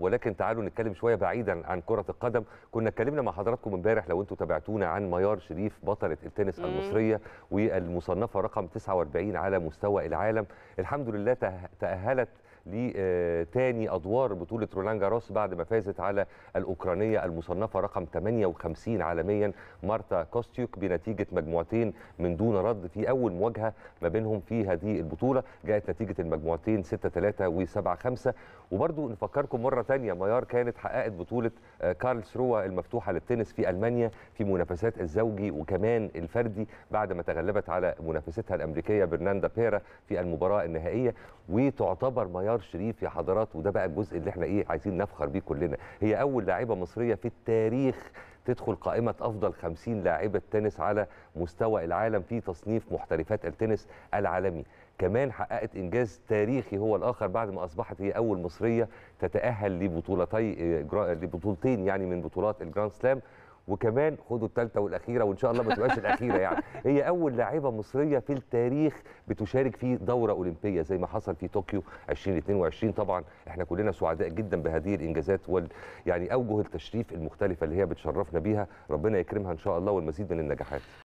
ولكن تعالوا نتكلم شويه بعيدا عن كره القدم كنا اتكلمنا مع حضراتكم امبارح لو انتم تابعتونا عن ميار شريف بطله التنس مم. المصريه والمصنفه رقم 49 على مستوى العالم الحمد لله تاهلت لتاني ادوار بطوله رولان جاروس بعد ما فازت على الاوكرانيه المصنفه رقم 58 عالميا مارتا كوستيوك بنتيجه مجموعتين من دون رد في اول مواجهه ما بينهم في هذه البطوله جاءت نتيجه المجموعتين 6 3 و7 5 وبرده نفكركم مره ثانيه ميار كانت حققت بطوله آه، كارلس روا المفتوحه للتنس في المانيا في منافسات الزوجي وكمان الفردي بعد ما تغلبت على منافستها الامريكيه برناندا بيرا في المباراه النهائيه وتعتبر ميار معيار شريف يا حضرات وده بقى الجزء اللي احنا ايه عايزين نفخر بيه كلنا هي اول لاعبه مصريه في التاريخ تدخل قائمة أفضل 50 لاعبة تنس على مستوى العالم في تصنيف محترفات التنس العالمي كمان حققت إنجاز تاريخي هو الآخر بعد ما أصبحت هي أول مصرية تتأهل لبطولتي لبطولتين يعني من بطولات الجراند سلام وكمان خدوا الثالثه والاخيره وان شاء الله ما تبقاش الاخيره يعني هي اول لاعيبه مصريه في التاريخ بتشارك في دوره اولمبيه زي ما حصل في طوكيو 2022 طبعا احنا كلنا سعداء جدا بهذه الانجازات وال يعني اوجه التشريف المختلفه اللي هي بتشرفنا بيها ربنا يكرمها ان شاء الله والمزيد من النجاحات